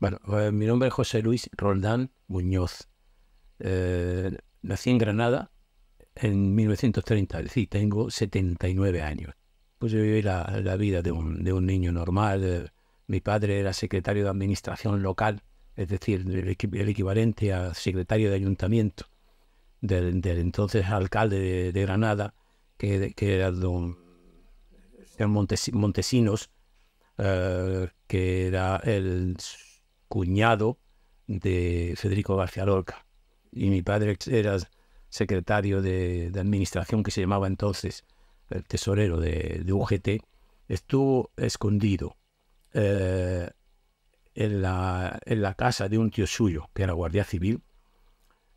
Bueno, eh, mi nombre es José Luis Roldán Muñoz. Eh, nací en Granada en 1930, es decir, tengo 79 años. Pues yo viví la, vida de un, niño normal. Mi padre era secretario de administración local, es decir, el, equivalente a secretario de ayuntamiento del, entonces alcalde de, Granada, que, era don Montesinos, eh, que era el cuñado de Federico García Lorca. Y mi padre era secretario de, administración, que se llamaba entonces el tesorero de, UGT. Estuvo escondido eh, en, la, casa de un tío suyo, que era guardia civil,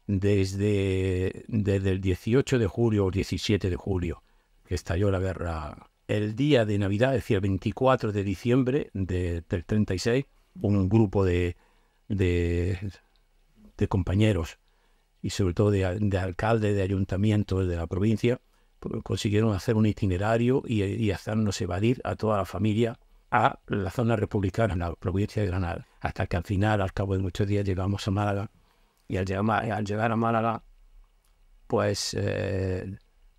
desde, desde, el 18 de julio o 17 de julio, que estalló la guerra, el día de Navidad, es decir, el 24 de diciembre del 36, un grupo de, compañeros y sobre todo de, alcaldes, de ayuntamientos de la provincia, pues, consiguieron hacer un itinerario y, hacernos evadir a toda la familia a la zona republicana, en la provincia de Granada, hasta que al final, al cabo de muchos días, llegamos a Málaga y al llegar, al llegar a Málaga, pues eh,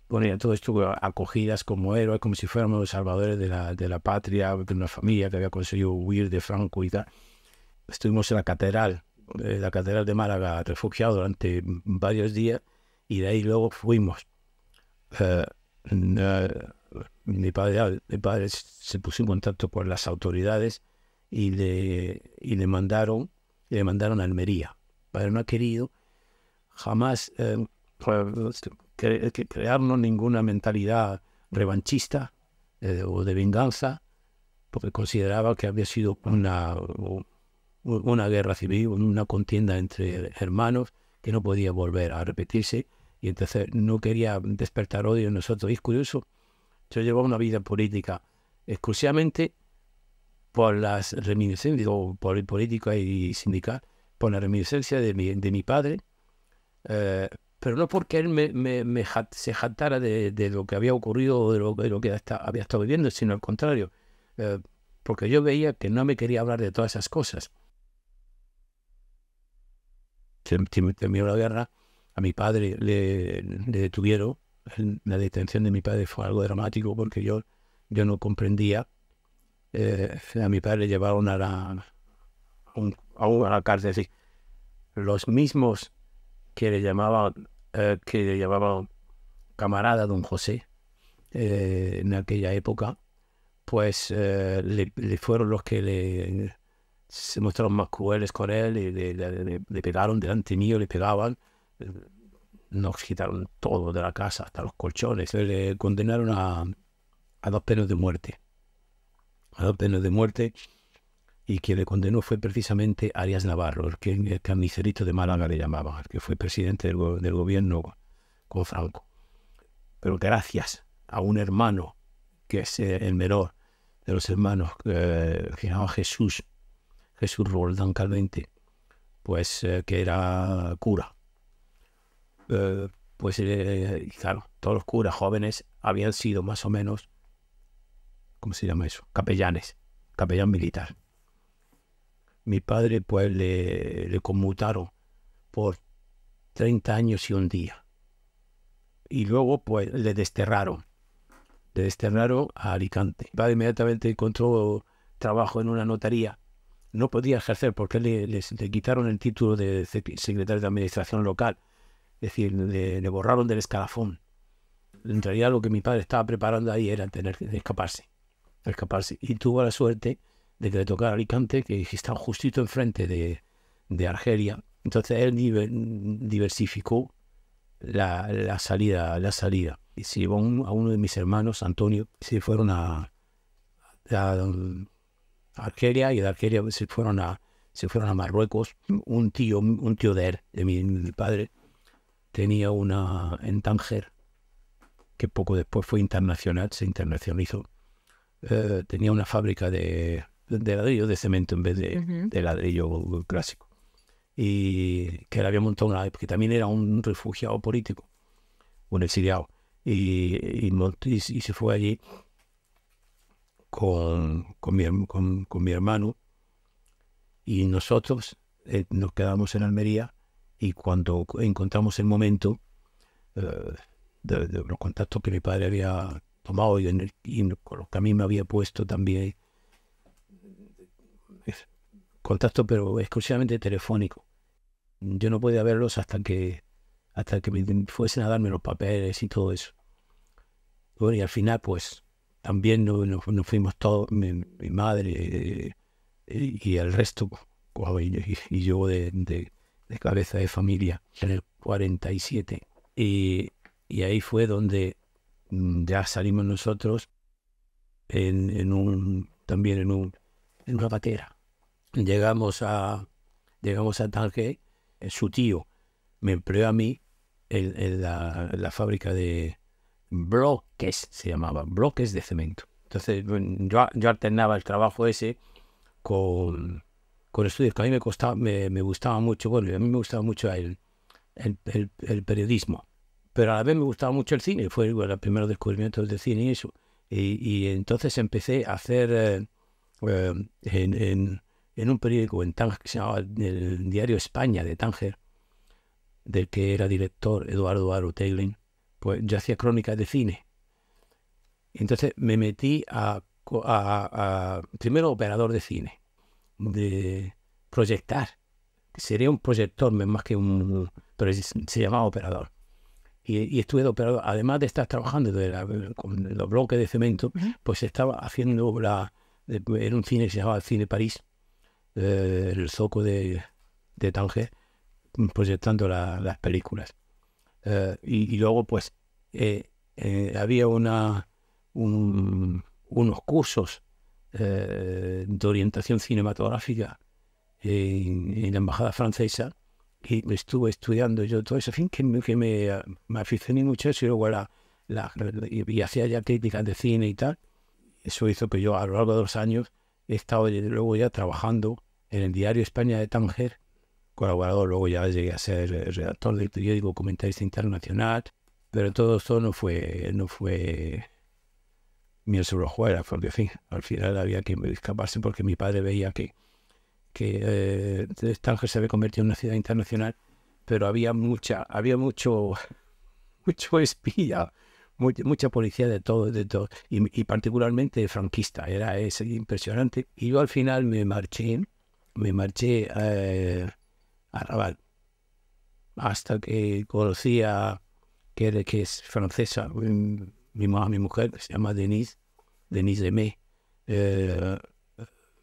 bueno, y todo esto acogidas como héroes, como si fuéramos los salvadores de la, patria, de una familia que había conseguido huir de Franco y tal. Estuvimos en la catedral, eh, la catedral de Málaga, refugiados durante varios días y de ahí luego fuimos. Eh, eh, ah, mi, padre, se puso en contacto con las autoridades y le, le, mandaron, le mandaron a Almería. Mi padre no ha querido jamás... Eh, crearnos ninguna mentalidad revanchista eh, o de venganza, porque consideraba que había sido una, una guerra civil, una contienda entre hermanos que no podía volver a repetirse y entonces no quería despertar odio en nosotros. Y es curioso, yo llevaba una vida política exclusivamente por las reminiscencias, o por político y sindical, por la reminiscencia de mi, de mi padre, eh, pero no porque él me, se jatara de, lo que había ocurrido o de lo, lo que había estado viviendo, sino al contrario, eh, porque yo veía que no me quería hablar de todas esas cosas. Terminó la guerra, a mi padre le, detuvieron, la detención de mi padre fue algo dramático porque yo, yo no comprendía. Eh, a mi padre le llevaron a la, cárcel, los mismos que le llamaban eh, que llamaba camarada don José eh, en aquella época, pues eh, le, fueron los que le, se mostraron más crueles con él y le, pegaron delante mío, le pegaban. Nos quitaron todo de la casa, hasta los colchones. Le condenaron a, a dos penas de muerte. A dos penas de muerte y quien le condenó fue precisamente Arias Navarro, el, que, el carnicerito de Málaga le llamaba, el que fue presidente del, gobierno con Franco. Pero gracias a un hermano, que es eh, el menor de los hermanos, eh, que se llamaba Jesús, Jesús Roldán Calvente, pues eh, que era cura. pues claro, todos los curas jóvenes habían sido más o menos, ¿cómo se llama eso? Capellanes, capellán militar mi padre pues le, conmutaron por 30 años y un día. Y luego pues le desterraron. Le desterraron a Alicante. Mi padre inmediatamente encontró trabajo en una notaría. No podía ejercer porque le, quitaron el título de secretario de administración local. Es decir, le, borraron del escalafón. En realidad lo que mi padre estaba preparando ahí era tener que escaparse. Escaparse. Y tuvo la suerte de que le tocara Alicante, que estaba justito enfrente de, Argelia. Entonces él diversificó la, salida. La salida. Y se llevó a uno de mis hermanos, Antonio, se fueron a, Argelia y de Argelia se fueron a, se fueron a Marruecos. Un tío, un tío de él, de mi, padre, tenía una en Tánger, que poco después fue internacional, se internacionalizó. Eh, tenía una fábrica de, de ladrillo, de cemento en vez de, ladrillo clásico. Y que le había montado una vez, porque también era un refugiado político, un exiliado. Y, y, se fue allí con, mi, hermano. Y nosotros eh, nos quedamos en Almería y cuando encontramos el momento eh, de, los contactos que mi padre había tomado y con los que a mí me había puesto también contacto, pero exclusivamente telefónico. Yo no podía verlos hasta que hasta que me fuesen a darme los papeles y todo eso. y al final, pues, también nos, fuimos todos, mi, madre eh, y el resto, y, y yo de, cabeza de familia, en el 47. Y, ahí fue donde mm, ya salimos nosotros en un, también en un en una patera. Llegamos a, llegamos a Tanger, eh, su tío me empleó a mí en, la, la, fábrica de bloques, se llamaba, bloques de cemento. Entonces yo, alternaba el trabajo ese con, con estudios que a mí me, costaba, me, me gustaba mucho, bueno, a mí me gustaba mucho el, el, periodismo pero a la vez me gustaba mucho el cine, fue el primer descubrimiento del cine y eso. Y, entonces empecé a hacer eh, Em, en, un periódico en Tánger que se llamaba el Diario España de Tánger, del que era director Eduardo Aru Teglin, pues yo hacía crónicas de cine. Entonces me metí a, primero operador de cine, de proyectar. Sería un proyector más que un... pero se llamaba operador. Y, estuve de operador. Además de estar trabajando con los bloques de cemento, pues estaba haciendo la, era un cine que se llamaba Cine París, eh, el zoco de, de Tanger, mm, proyectando las películas. Eh, y, luego, pues, eh, había una, unos cursos de orientación cinematográfica en, la Embajada Francesa y estuve estudiando yo todo eso, fin, que, me, me, aficioné mucho eso y luego y hacía ya críticas de cine y tal eso hizo que yo a lo largo de los años he estado luego ya trabajando en el diario España de Tánger, colaborador, luego ya llegué a ser eh, redactor del periódico Comentarista Internacional, pero todo esto no fue, no fue miel sobre juega, porque al final había que escaparse porque mi padre veía que, que eh, Tánger se había convertido en una ciudad internacional, pero había mucha, había mucho, mucho espía mucha, policía de todo, de todo, y, particularmente franquista, era es impresionante. Y yo al final me marché, me marché eh, a Rabat, hasta que conocí a, que, que es francesa, mm, mi, mi, mi mujer, se llama Denise, Denise de eh,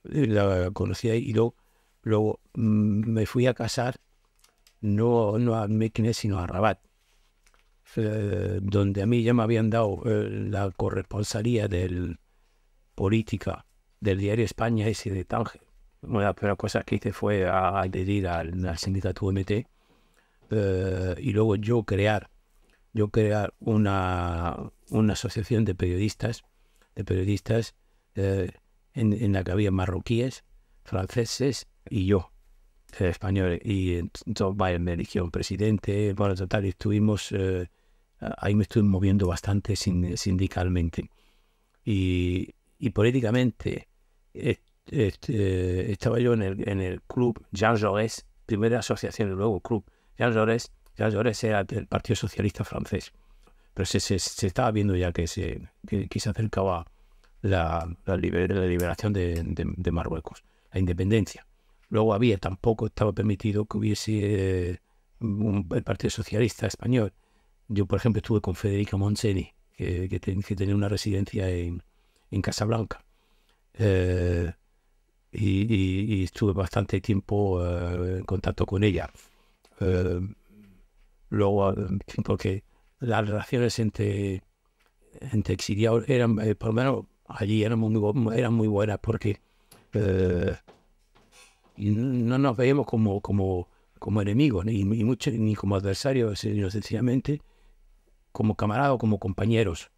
la conocí ahí y luego, mm, me fui a casar, no, no a Meknes, sino a Rabat eh, donde a mí ya me habían dado eh, la corresponsalía del política del diario España ese de Tánger. Una de las primeras cosas que hice fue adherir al, al sindicato UMT eh, y luego yo crear, yo crear una, una asociación de periodistas, de periodistas en, la que había marroquíes, franceses y yo españoles y entonces me eligió presidente, bueno, total, estuvimos eh, Ah, ahí me estoy moviendo bastante sindicalmente. Y, y políticamente, eh, estaba yo en el, en el club Jean Jaurès, primera asociación y luego club Jean Jaurès. Jean Jaurès era del Partido Socialista francés, pero se, se, se estaba viendo ya que se, acercaba la, la, liberación de, de, Marruecos, la independencia. Luego había, tampoco estaba permitido que hubiese eh, un, el Partido Socialista Español yo, por ejemplo, estuve con Federica Monseni, que, que, tenía una residencia en, en Casablanca. Eh, y, estuve bastante tiempo eh, en contacto con ella. Eh, luego, porque las relaciones entre, entre exiliados eran, por lo menos allí eran muy, buenas porque no nos veíamos como, como, enemigos ni, ni, como adversarios, sino sencillamente como camarada como compañeros.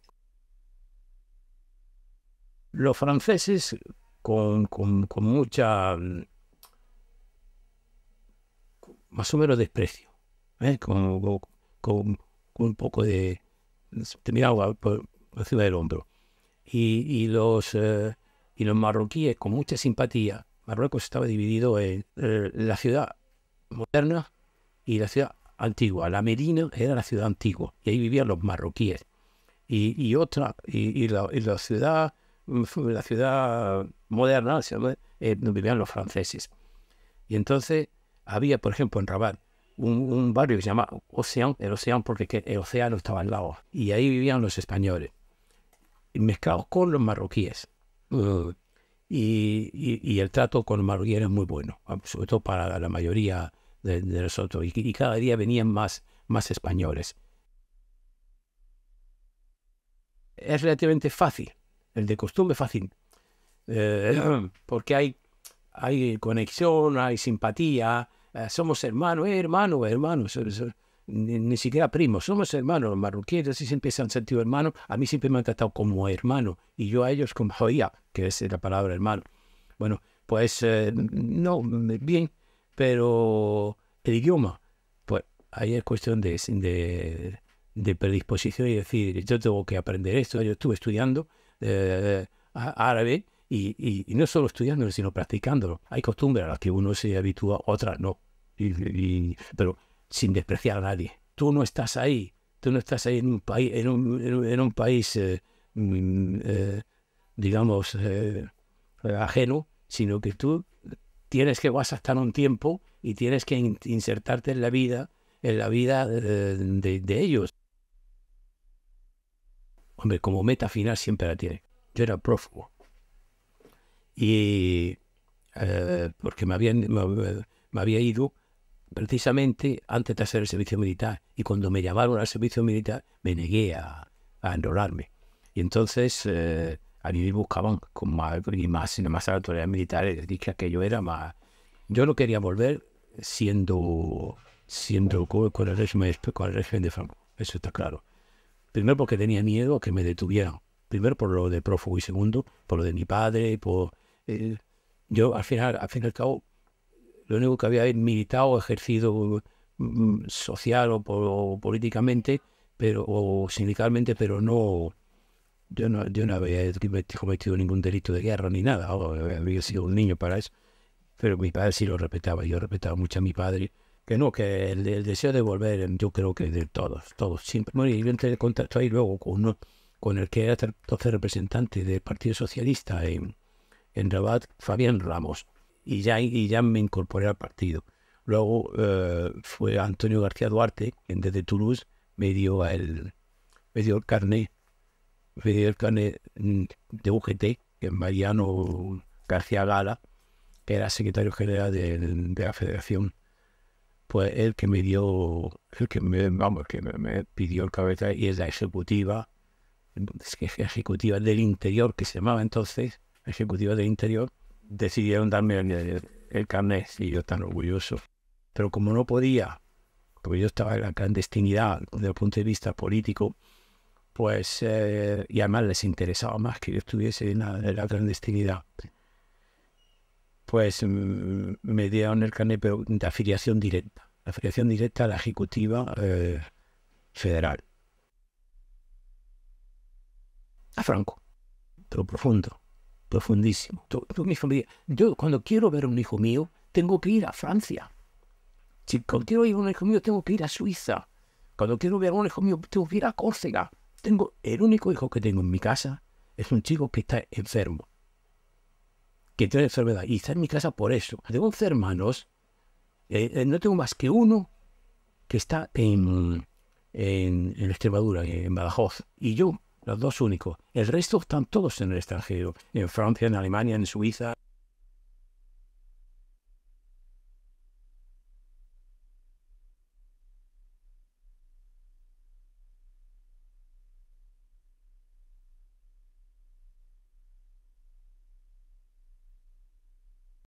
Los franceses, con, mucha, mm, más o menos desprecio, ¿eh? con, un poco de, te por, encima del hombro. Y, los, eh, y los marroquíes, con mucha simpatía, Marruecos estaba dividido en eh, la ciudad moderna y la ciudad antigua. La Medina era la ciudad antigua y ahí vivían los marroquíes. Y, otra, y, la, ciudad mm, la ciudad moderna, eh, donde vivían los franceses. Y entonces había, por ejemplo, en Rabat, un, barrio que se llama Ocean, el Ocean porque el océano estaba al lado, y ahí vivían los españoles, mezclados con los marroquíes. y, y, el trato con los marroquíes era muy bueno, ah, sobre todo para la mayoría de, nosotros y, cada día venían más, más españoles. Es relativamente fácil, el de costumbre fácil, eh, porque hay, hay conexión, hay simpatía, eh, somos hermanos, hermano, hermanos, eh, hermanos, ni, siquiera primos, somos hermanos, los marroquíes siempre se han sentido hermanos, a mí siempre me han tratado como hermano y yo a ellos como joya, que es la palabra hermano. Bueno, pues no, bien, pero el idioma, pues ahí es cuestión de, predisposición y decir, yo tengo que aprender esto. Yo estuve estudiando eh, árabe y, no solo estudiándolo, sino practicándolo. Hay costumbres a las que uno se habitúa, otras no. pero sin despreciar a nadie. Tú no estás ahí, tú no estás ahí en un país, en un, en un país, eh, mm, eh, digamos, ajeno, sino que tú tienes que vas a estar un tiempo y tienes que insertarte en la vida, en la vida eh, de, ellos. Hombre, como meta final siempre la tiene. Yo era prófugo. Y eh, porque me, me, había ido precisamente antes de hacer el servicio militar. Y cuando me llamaron al servicio militar, me negué a, enrolarme. Y entonces eh, a mí me buscaban con más y más, más autoridades militares, Dije que yo era más... Yo no quería volver siendo, siendo con, el régimen, de Franco, eso está claro. Primero porque tenía miedo a que me detuvieran, primero por lo de prófugo y segundo por lo de mi padre, por... Eh, yo al final, al fin y al cabo, lo único que había militado, ejercido mm, mm, social o, políticamente, pero o sindicalmente, pero no yo no, no había cometido ningún delito de guerra ni nada, oh, había sido un niño para eso. Pero mi padre sí lo respetaba, yo respetaba mucho a mi padre. Que no, que el, deseo de volver, yo creo que de todos, todos, siempre. Bueno, y en contacto ahí luego con uno, con el que era entonces representante del Partido Socialista en, en Rabat, Fabián Ramos, y ya, y ya me incorporé al partido. Luego eh, fue Antonio García Duarte, desde Toulouse me dio el, me dio el carnet el carnet mm, de UGT, que es Mariano García Gala, que era secretario general de, la federación, pues el que me dio, el que me, vamos, que me, pidió el cabeza y es la ejecutiva, ejecutiva del interior, que se llamaba entonces, ejecutiva del interior, decidieron darme el, el carnet y yo tan orgulloso. Pero como no podía, porque yo estaba en la clandestinidad desde el punto de vista político, pues, eh, y además les interesaba más que yo estuviese en la, clandestinidad, pues mm, me dieron el carnet de afiliación directa, afiliación directa a la Ejecutiva eh, Federal. A Franco, pero profundo, profundísimo. mi familia, yo cuando quiero ver a un hijo mío, tengo que ir a Francia. Si quiero ver a un hijo mío, tengo que ir a Suiza. Cuando quiero ver a un hijo mío, tengo que ir a Córcega tengo, el único hijo que tengo en mi casa es un chico que está enfermo, que tiene enfermedad, y está en mi casa por eso. Tengo 11 hermanos, eh, eh, no tengo más que uno que está en, en, en Extremadura, en Badajoz, y yo, los dos únicos. El resto están todos en el extranjero, en Francia, en Alemania, en Suiza.